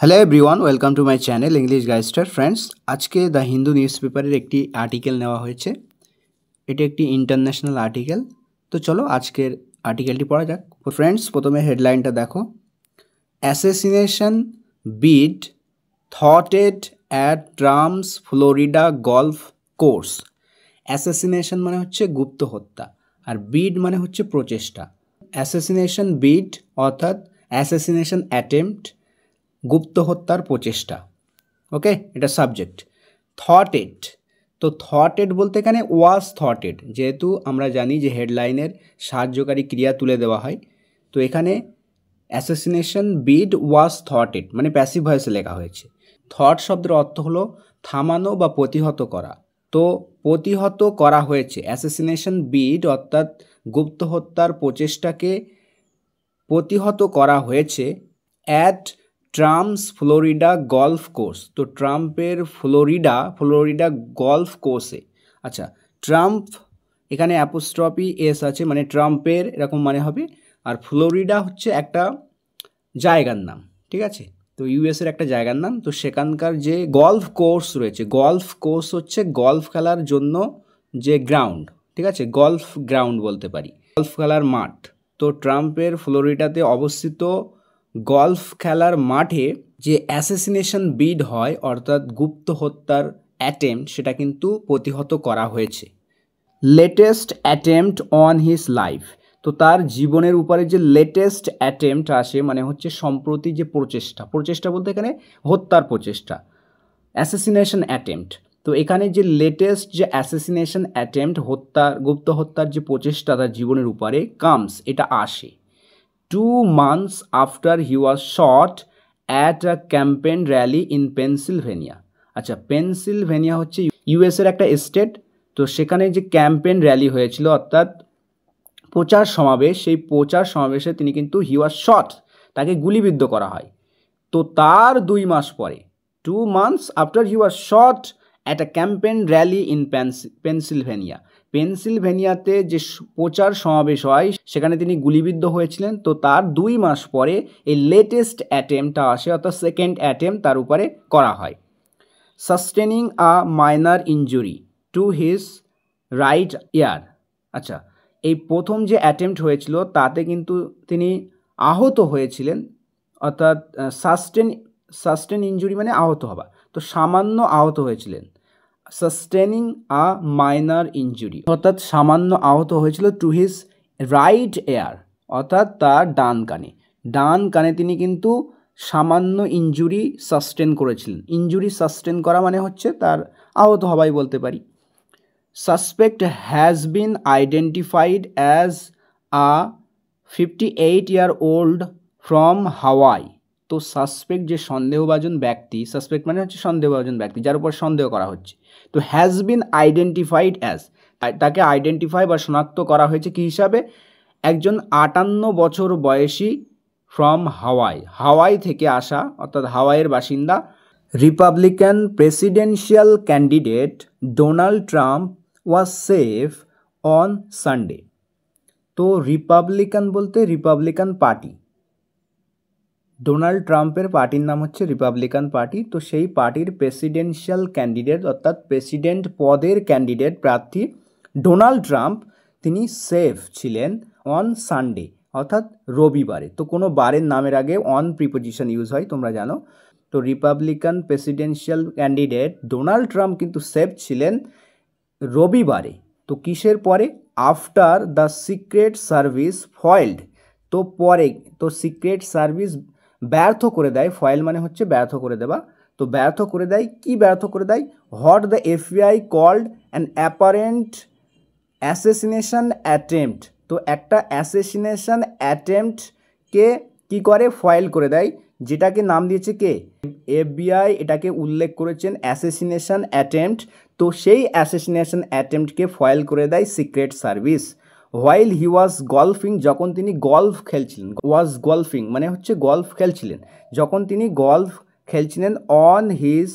Hello everyone welcome to my channel English গাইস্টার friends আজকে the Hindu news পেপারের একটি আর্টিকেল নেওয়া হয়েছে এটি একটি ইন্টারন্যাশনাল আর্টিকেল তো চলো আজকের আর্টিকেলটি পড়া যাক ফ্রেন্ডস প্রথমে হেডলাইনটা দেখো অ্যাসেসিনেশন বিড থটেড at Trump's Florida golf course assassination মানে হচ্ছে গুপ্ত হত্যা আর বিড মানে হচ্ছে প্রচেষ্টা অ্যাসেসিনেশন বিড অর্থাৎ অ্যাসেসিনেশন অ্যাটেম্পট গুপ্ত হত্যার প্রচেষ্টা ওকে এটা সাবজেক্ট থটেড তো থটেড বলতে এখানে ওয়াজ থটেড যেহেতু আমরা জানি যে হেডলাইনের সাহায্যকারী ক্রিয়া তুলে দেওয়া হয় তো এখানে অ্যাসোসিনেশন বিড ওয়াজ থটেড মানে প্যাসিভ ভয়েসে লেখা হয়েছে থট শব্দের অর্থ হলো থামানো বা প্রতিহত করা তো প্রতিহত করা হয়েছে অ্যাসোসিনেশন বিড অর্থাৎ গুপ্ত হত্যার প্রচেষ্টাকে প্রতিহত করা হয়েছে at Trump's Florida golf course তো ট্রাম্পের ফ্লোরিডা ফ্লোরিডা গলফ কোর্সে আচ্ছা ট্রাম্প এখানে অ্যাপোস্ট্রপি এস আছে মানে ট্রাম্পের এরকম মানে হবে আর ফ্লোরিডা হচ্ছে একটা জায়গার নাম ঠিক আছে তো ইউএসের একটা জায়গার নাম তো সেখানকার যে গলফ কোর্স রয়েছে গলফ কোর্স হচ্ছে গলফ খেলার জন্য যে গ্রাউন্ড ঠিক আছে গলফ গ্রাউন্ড বলতে পারি গলফ খেলার মাঠ তো ট্রাম্পের ফ্লোরিডাতে অবস্থিত গলফ খেলার মাঠে যে অ্যাসেসিনেশন বিড হয় অর্থাৎ গুপ্ত হত্যার অ্যাটেম্প সেটা কিন্তু প্রতিহত করা হয়েছে latest attempt on his life তো তার জীবনের উপরে যে লেটেস্ট অ্যাটেম্পট আসে মানে হচ্ছে সম্প্রতি যে প্রচেষ্টা প্রচেষ্টা বলতে এখানে হত্যার প্রচেষ্টা অ্যাসেসিনেশন অ্যাটেম্পট তো এখানে যে লেটেস্ট যে অ্যাসেসিনেশন অ্যাটেম্প হত্যা গুপ্ত হত্যার যে প্রচেষ্টা তার জীবনের উপরে কামস এটা আসে two months after he was shot at a campaign rally in Pennsylvania. আচ্ছা পেনসিলভেনিয়া হচ্ছে ইউএসের একটা স্টেট তো সেখানে যে ক্যাম্পেন র্যালি হয়েছিল অর্থাৎ প্রচার সমাবেশ সেই প্রচার সমাবেশে তিনি কিন্তু হি ওয়াজ শট তাকে গুলিবিদ্ধ করা হয় তো তার দুই মাস পরে two months after he was shot at a campaign rally in Pennsylvania পেনসিলভেনিয়াতে যে প্রচার সমাবেশ হয় সেখানে তিনি গুলিবিদ্ধ হয়েছিলেন তো তার দুই মাস পরে এই লেটেস্ট অ্যাটেম্পটা আসে অর্থাৎ সেকেন্ড অ্যাটেম্প তার উপরে করা হয় sustaining a minor injury to his right ear আচ্ছা এই প্রথম যে অ্যাটেম্পট হয়েছিল তাতে কিন্তু তিনি আহত হয়েছিলেন অর্থাৎ সাস্টেন সাস্টেন ইঞ্জুরি মানে আহত হওয়া তো সামান্য আহত হয়েছিলেন সাস্টেনিং আ মাইনার ইঞ্জুরি অর্থাৎ সামান্য আহত হয়েছিল টু হিজ রাইট এয়ার অর্থাৎ তার ডান কানে ডান কানে তিনি কিন্তু সামান্য ইঞ্জুরি সাস্টেন করেছিলেন ইঞ্জুরি সাস্টেন করা মানে হচ্ছে তার আহত হবাই বলতে পারি suspect has been identified as a fifty eight year old from Hawaii তো সাসপেক্ট যে সন্দেহভাজন ব্যক্তি সাসপেক্ট মানে হচ্ছে সন্দেহভাজন ব্যক্তি যার উপর সন্দেহ করা হচ্ছে তো হ্যাজ বিন আইডেন্টিফাইড অ্যাজ তাকে আইডেন্টিফাই বা শনাক্ত করা হয়েছে কি হিসাবে একজন আটান্ন বছর বয়সী ফ্রম হাওয়াই হাওয়াই থেকে আসা অর্থাৎ হাওয়াইয়ের বাসিন্দা Republican presidential candidate Donald Trump was safe on Sunday তো রিপাবলিকান বলতে রিপাবলিকান পার্টি ডোনাল্ড ট্রাম্পের পার্টির নাম হচ্ছে রিপাবলিকান পার্টি তো সেই পার্টির প্রেসিডেন্সিয়াল ক্যান্ডিডেট অর্থাৎ প্রেসিডেন্ট পদের ক্যান্ডিডেট প্রার্থী ডোনাল্ড ট্রাম্প তিনি সেফ ছিলেন অন সানডে অর্থাৎ রবিবারে তো কোনো বারের নামের আগে অন প্রিপোজিশন ইউজ হয় তোমরা জানো তো Republican presidential candidate Donald Trump কিন্তু সেফ ছিলেন রবিবারে তো কিসের পরে after the secret service foiled তো পরে তো সিক্রেট সার্ভিস ব্যর্থ করে দেয় ফয়েল মানে হচ্ছে ব্যর্থ করে দেওয়া তো ব্যর্থ করে দেয় কি ব্যর্থ করে দেয় what the FBI called an apparent assassination attempt তো একটা অ্যাসেসিনেশন অ্যাটেম্পটকে কি করে ফয়েল করে দেয় যেটাকে নাম দিয়েছে কে এফবিআই এটাকে উল্লেখ করেছেন অ্যাসেসিনেশান অ্যাটেম্পট তো সেই অ্যাসেসিনেশান অ্যাটেম্পটকে ফয়েল করে দেয় secret service while he was golfing যখন তিনি গলফ খেলছিলেন ওয়াজ গলফিং মানে হচ্ছে গলফ খেলছিলেন যখন তিনি গলফ খেলছিলেন অন হিজ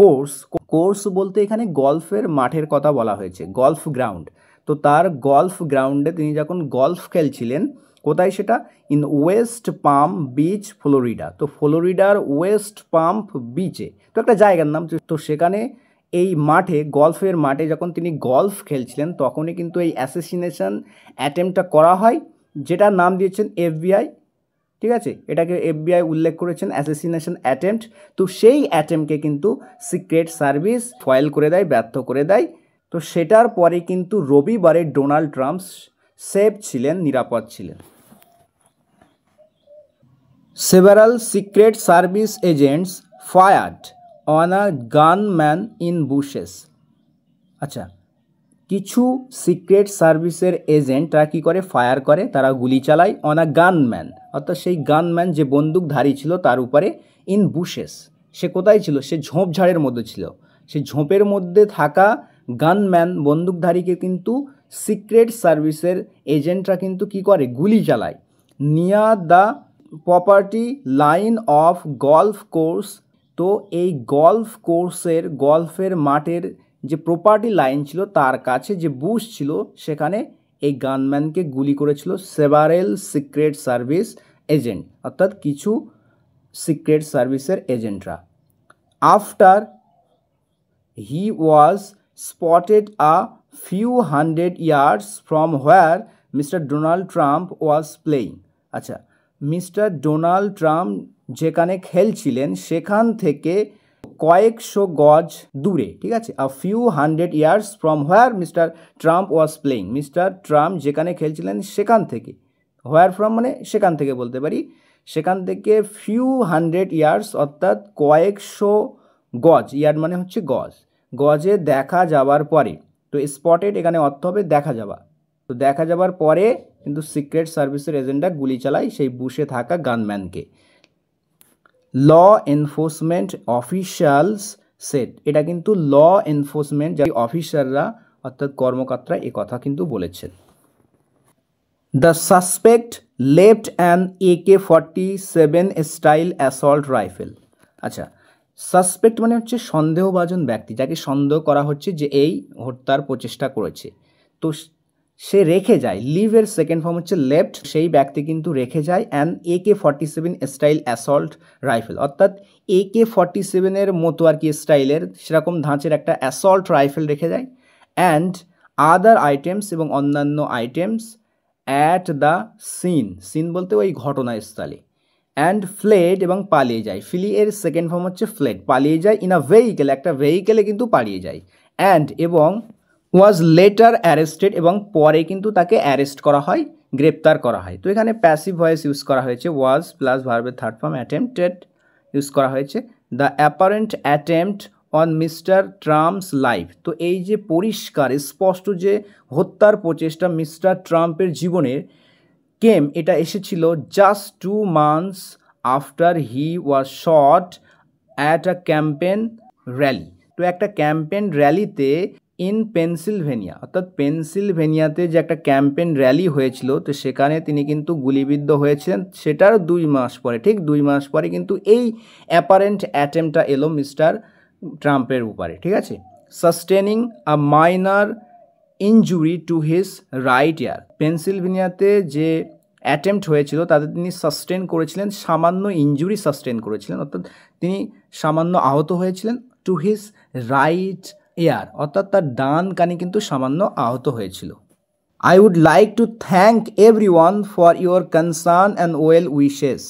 কোর্স কোর্স বলতে এখানে গলফের মাঠের কথা বলা হয়েছে গলফ গ্রাউন্ড তো তার গলফ গ্রাউন্ডে তিনি যখন গলফ খেলছিলেন কোথায় সেটা ইন ওয়েস্ট পাম্প বিচ ফ্লোরিডা তো ফ্লোরিডার ওয়েস্ট পাম্প বিচে তো একটা জায়গার নাম তো সেখানে এই মাঠে গল্ফের মাঠে যখন তিনি গল্ফ খেলছিলেন তখনই কিন্তু এই অ্যাসেসিনেশন অ্যাটেম্পটা করা হয় যেটা নাম দিয়েছেন এফবিআই ঠিক আছে এটাকে এফবিআই উল্লেখ করেছেন অ্যাসেসিনেশন অ্যাটেম্প তো সেই অ্যাটেম্পকে কিন্তু সিক্রেট সার্ভিস ফয়েল করে দেয় ব্যর্থ করে দেয় তো সেটার পরে কিন্তু রবিবারে ডোনাল্ড ট্রাম্প সেফ ছিলেন নিরাপদ ছিলেন several secret service agents fired on a gunman in bushes আচ্ছা কিছু সিক্রেট সার্ভিসের এজেন্টরা কী করে ফায়ার করে তারা গুলি চালায় অন আ গানম্যান অর্থাৎ সেই গানম্যান যে বন্দুকধারী ছিল তার উপরে ইন বুশেস সে কোথায় ছিল সে ঝোঁপঝাড়ের মধ্যে ছিল সে ঝোঁপের মধ্যে থাকা গানম্যান বন্দুকধারীকে কিন্তু সিক্রেট সার্ভিসের এজেন্টরা কিন্তু কি করে গুলি চালায় near the property line of golf course তো এই গল্ফ কোর্সের গল্ফের মাঠের যে প্রপার্টি লাইন ছিল তার কাছে যে বুশ ছিল সেখানে এই গানম্যানকে গুলি করেছিল সেভারেল সিক্রেট সার্ভিস এজেন্ট অর্থাৎ কিছু সিক্রেট সার্ভিসের এজেন্টরা after he was spotted a few hundred yards from where mister Donald Trump was playing আচ্ছা মিস্টার ডোনাল্ড ট্রাম্প যেখানে খেলছিলেন সেখান থেকে কয়েকশো গজ দূরে ঠিক আছে a few hundred yards from where mister Trump was playing mister Trump যেখানে খেলছিলেন সেখান থেকে হোয়ার ফ্রম মানে সেখান থেকে বলতে পারি সেখান থেকে ফিউ হান্ড্রেড ইয়ার্স অর্থাৎ কয়েকশো গজ ইয়ার মানে হচ্ছে গজ গজে দেখা যাবার পরে তো স্পটেড এখানে অর্থ হবে দেখা যাওয়া তো দেখা যাবার পরে কিন্তু সিক্রেট সার্ভিসের এজেন্ডা গুলি চালায় সেই বুশে থাকা গানম্যানকে ল এনফোর্সমেন্ট অফিসিয়ালস সেট এটা কিন্তু ল এনফোর্সমেন্ট যা অফিসাররা অর্থাৎ কর্মকর্তারা এ কথা কিন্তু বলেছেন the suspect left an A K forty seven style assault rifle আচ্ছা সাসপেক্ট মানে হচ্ছে সন্দেহভাজন ব্যক্তি যাকে সন্দেহ করা হচ্ছে যে এই হত্যার প্রচেষ্টা করেছে তো সে রেখে যায় লিভের সেকেন্ড ফর্ম হচ্ছে লেফট সেই ব্যক্তি কিন্তু রেখে যায় and A K forty seven style assault rifle অর্থাৎ এ কে ফর্টি সেভেনের মতো আর কি স্টাইলের সেরকম ধাঁচের একটা অ্যাসল্ট রাইফেল রেখে যায় অ্যান্ড আদার আইটেমস এবং অন্যান্য items at the scene scene বলতে ওই ঘটনাস্থলে অ্যান্ড ফ্লেড এবং পালিয়ে যায় ফিলি এর সেকেন্ড ফর্ম হচ্ছে ফ্লেড পালিয়ে যায় ইন আ ভেহিকেল একটা ভেহিকেলে কিন্তু পালিয়ে যায় অ্যান্ড এবং ওয়াজ লেটার অ্যারেস্টেড এবং পরে কিন্তু তাকে অ্যারেস্ট করা হয় গ্রেপ্তার করা হয় তো এখানে প্যাসিভ ভয়েস ইউজ করা হয়েছে ওয়াজ প্লাস ভার্বের থার্ড ফর্ম অ্যাটেম্পটেড ইউজ করা হয়েছে the apparent attempt on mister Trump's life তো এই যে পরিষ্কার স্পষ্ট যে হত্যার প্রচেষ্টা মিস্টার ট্রাম্পের জীবনের কেম এটা এসেছিল just two months after he was shot at a campaign rally তো একটা ক্যাম্পেন র্যালিতে ইন পেনসিলভেনিয়া অর্থাৎ পেনসিলভেনিয়াতে যে একটা ক্যাম্পেন র্যালি হয়েছিল তো সেখানে তিনি কিন্তু গুলিবিদ্ধ হয়েছিলেন সেটার দুই মাস পরে ঠিক দুই মাস পরে কিন্তু এই অ্যাপারেন্ট অ্যাটেম্পটা এলো মিস্টার ট্রাম্পের উপরে ঠিক আছে sustaining a minor injury to his right ear পেনসিলভেনিয়াতে যে অ্যাটেম্পট হয়েছিল তাতে তিনি সাস্টেন করেছিলেন সামান্য ইনজুরি সাস্টেন করেছিলেন অর্থাৎ তিনি সামান্য আহত হয়েছিলেন টু হিজ রাইট এয়ার অর্থাৎ তার ডান কানে কিন্তু সামান্য আহত হয়েছিল I would like to thank everyone for your concern and well wishes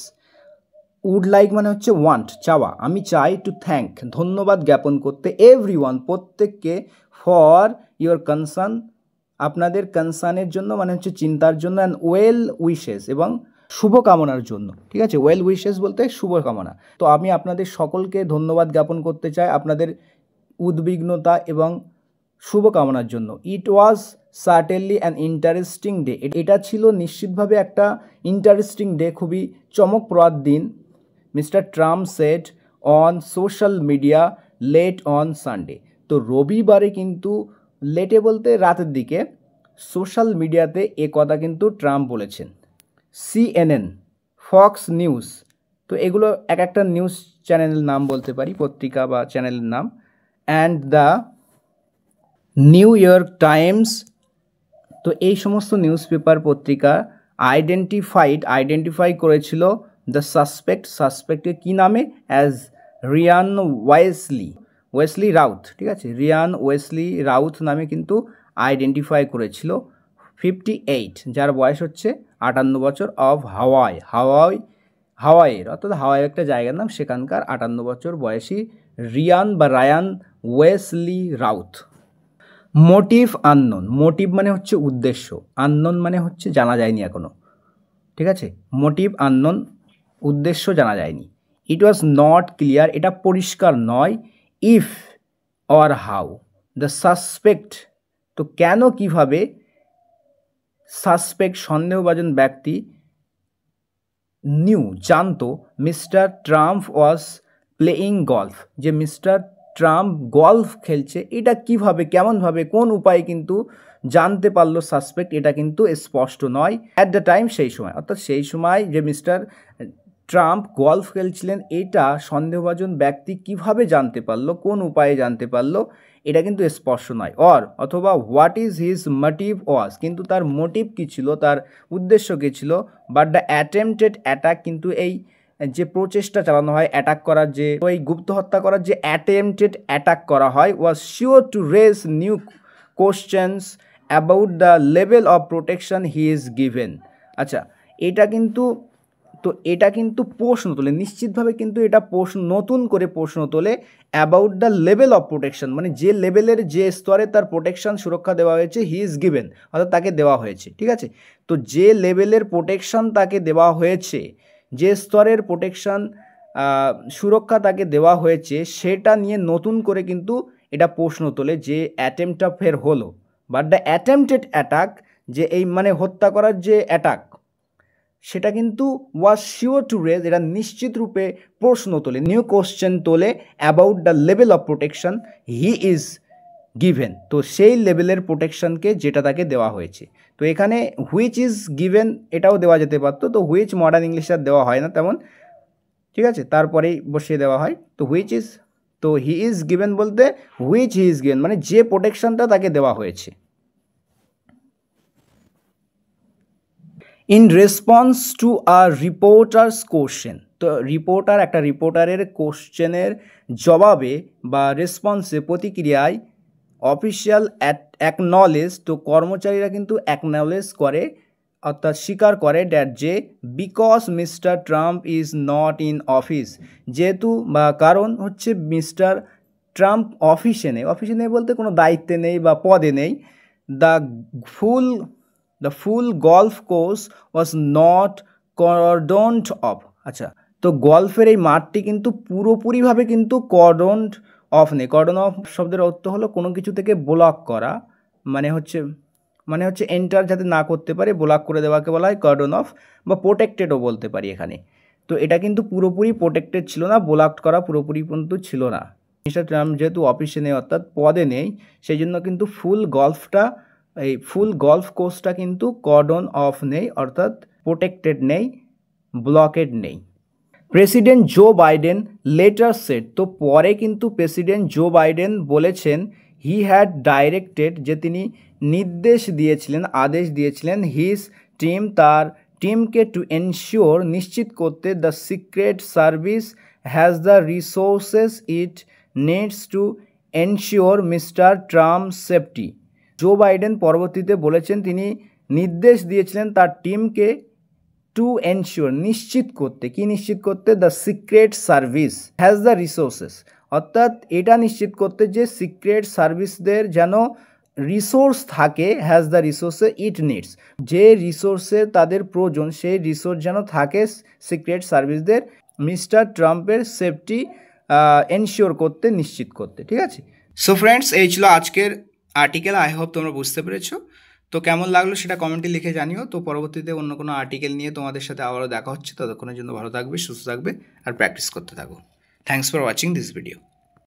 would like মানে হচ্ছে ওয়ান্ট চাওয়া আমি চাই টু থ্যাংক ধন্যবাদ জ্ঞাপন করতে এভরি ওয়ান প্রত্যেককে ফর ইউর কনসার্ন আপনাদের কনসার্নের জন্য মানে হচ্ছে চিন্তার জন্য অ্যান্ড ওয়েল উইশেস এবং শুভকামনার জন্য ঠিক আছে ওয়েল উইশেস বলতে শুভকামনা তো আমি আপনাদের সকলকে ধন্যবাদ জ্ঞাপন করতে চাই আপনাদের উদ্বিগ্নতা এবং শুভকামনার জন্য it was certainly an interesting day এটা ছিল নিশ্চিতভাবে একটা ইন্টারেস্টিং ডে খুবই চমকপ্রদ দিন mister Trump said on social media late on Sunday তো রবিবারে কিন্তু লেটে বলতে রাতের দিকে সোশ্যাল মিডিয়াতে এ কথা কিন্তু ট্রাম্প বলেছেন সিএনএন ফক্স নিউজ তো এগুলো এক একটা নিউজ চ্যানেলের নাম বলতে পারি পত্রিকা বা চ্যানেলের নাম and the New York Times তো এই সমস্ত নিউজ পেপার পত্রিকা আইডেন্টিফাইড আইডেন্টিফাই করেছিল দ্য সাসপেক্ট সাসপেক্টের কী নামে as Ryan Wesley Wesley Routh ঠিক আছে রিয়ান ওয়েসলি রাউথ নামে কিন্তু আইডেন্টিফাই করেছিল ফিফটি এইট যার বয়স হচ্ছে আটান্ন বছর অফ হাওয়াই হাওয়াই হাওয়াইয়ের অর্থাৎ হাওয়াই একটা জায়গার নাম সেখানকার আটান্ন বছর বয়সী রিয়ান বা Ryan Wesley Routh motive unknown motive মানে হচ্ছে উদ্দেশ্য আননোন মানে হচ্ছে জানা যায়নি এখনও ঠিক আছে মোটিভ আননোন উদ্দেশ্য জানা যায়নি ইট ওয়াজ নট ক্লিয়ার এটা পরিষ্কার নয় if or how the suspect তো কেন কিভাবে সাসপেক্ট সন্দেহভাজন ব্যক্তি নিউ জানতো mister Trump was playing golf যে মিস্টার ট্রাম্প গল্ফ খেলছে এটা কিভাবে কেমনভাবে কোন উপায়ে কিন্তু জানতে পারলো সাসপেক্ট এটা কিন্তু স্পষ্ট নয় অ্যাট দ্য টাইম সেই সময় অর্থাৎ সেই সময় যে মিস্টার ট্রাম্প গল্ফ খেলছিলেন এটা সন্দেহভাজন ব্যক্তি কিভাবে জানতে পারলো কোন উপায়ে জানতে পারলো এটা কিন্তু স্পষ্ট নয় অর অথবা what is his motive was কিন্তু তার মোটিভ কী ছিল তার উদ্দেশ্য কী ছিল বাট দ্য অ্যাটেম্পটেড অ্যাটাক কিন্তু এই যে প্রচেষ্টা চালানো হয় অ্যাটাক করার যে ওই গুপ্ত হত্যা করার যে অ্যাটেম্পটেড অ্যাটাক করা হয় was sure to raise new questions about the level of protection he is given আচ্ছা এটা কিন্তু তো এটা কিন্তু প্রশ্ন তোলে নিশ্চিতভাবে কিন্তু এটা প্রশ্ন নতুন করে প্রশ্ন তোলে about the level of protection মানে যে লেভেলের যে স্তরে তার প্রোটেকশন সুরক্ষা দেওয়া হয়েছে হি ইজ গিভেন অর্থাৎ তাকে দেওয়া হয়েছে ঠিক আছে তো যে লেভেলের প্রোটেকশন তাকে দেওয়া হয়েছে যে স্তরের প্রোটেকশান সুরক্ষা তাকে দেওয়া হয়েছে সেটা নিয়ে নতুন করে কিন্তু এটা প্রশ্ন তোলে যে অ্যাটেম্পটা ফের হলো বাট দ্য অ্যাটেম্পটেড অ্যাটাক যে এই মানে হত্যা করার যে অ্যাটাক সেটা কিন্তু ওয়াজ শিওর টু রেজ এটা নিশ্চিত রূপে প্রশ্ন তোলে নিউ কোশ্চেন তোলে about the level of protection he is given তো সেই লেভেলের প্রোটেকশনকে যেটা তাকে দেওয়া হয়েছে তো এখানে হুইচ ইজ গিভেন এটাও দেওয়া যেতে পারতো তো হুইচ মডার্ন ইংলিশ আর দেওয়া হয় না তেমন ঠিক আছে তারপরেই বসিয়ে দেওয়া হয় তো হুইচ ইজ তো হি ইজ গিভেন বলতে হুইচ হি ইজ গিভেন মানে যে প্রোটেকশনটা তাকে দেওয়া হয়েছে in response to a reporter's question তো রিপোর্টার একটা রিপোর্টারের কোশ্চেনের জবাবে বা রেসপন্সে প্রতিক্রিয়ায় অফিসিয়াল অ্যাকনলেজ তো কর্মচারীরা কিন্তু অ্যাকনলেজ করে অর্থাৎ স্বীকার করে ড্যাট যে because mister Trump is not in office যেহেতু বা কারণ হচ্ছে মিস্টার ট্রাম্প অফিসে নেই অফিসে নেই বলতে কোনো দায়িত্বে নেই বা পদে নেই the full the full golf course was not cordoned off আচ্ছা তো গল্ফের এই মাঠটি কিন্তু পুরোপুরিভাবে কিন্তু করডন্ট অফ নেই কর্ডন অফ শব্দের অর্থ হলো কোনো কিছু থেকে ব্লক করা মানে হচ্ছে মানে হচ্ছে এন্টার যাতে না করতে পারে ব্লক করে দেওয়াকে বলা হয় কর্ডন অফ বা প্রোটেক্টেডও বলতে পারি এখানে তো এটা কিন্তু পুরোপুরি প্রোটেক্টেড ছিল না ব্লক করা পুরোপুরি পর্যন্ত ছিল না মিস্টার ট্রাম্প যেহেতু অফিসে নেই অর্থাৎ পদে নেই সেই জন্য কিন্তু ফুল গল্ফটা এই ফুল গল্ফ কোর্সটা কিন্তু কর্ডন অফ নেই অর্থাৎ প্রোটেক্টেড নেই ব্লকেড নেই president Joe Biden later said তো পরে কিন্তু প্রেসিডেন্ট জো বাইডেন বলেছেন হি হ্যাড ডাইরেক্টেড যে তিনি নির্দেশ দিয়েছিলেন আদেশ দিয়েছিলেন হিজ টিম তার টিমকে টু এনশিওর নিশ্চিত করতে the secret service has the resources it needs to ensure mister Trump safety Joe Biden পরবর্তীতে বলেছেন তিনি নির্দেশ দিয়েছিলেন তার টিমকে টু এনশিওর নিশ্চিত করতে কি নিশ্চিত করতে the secret service has the resources অর্থাৎ এটা নিশ্চিত করতে যে সিক্রেট সার্ভিসদের যেন রিসোর্স থাকে has the resources it needs যে রিসোর্সে তাদের প্রয়োজন সেই রিসোর্স যেন থাকে সিক্রেট সার্ভিসদের মিস্টার ট্রাম্পের সেফটি এনশিওর করতে নিশ্চিত করতে ঠিক আছে সো ফ্রেন্ডস এই ছিল আজকের আর্টিকেল আই হোপ তোমরা বুঝতে পেরেছো তো কেমন লাগলো সেটা কমেন্টে লিখে জানিও তো পরবর্তীতে অন্য কোনো আর্টিকেল নিয়ে তোমাদের সাথে আবারও দেখা হচ্ছে ততক্ষণের জন্য ভালো থাকবে সুস্থ থাকবে আর প্র্যাকটিস করতে থাকো thanks for watching this video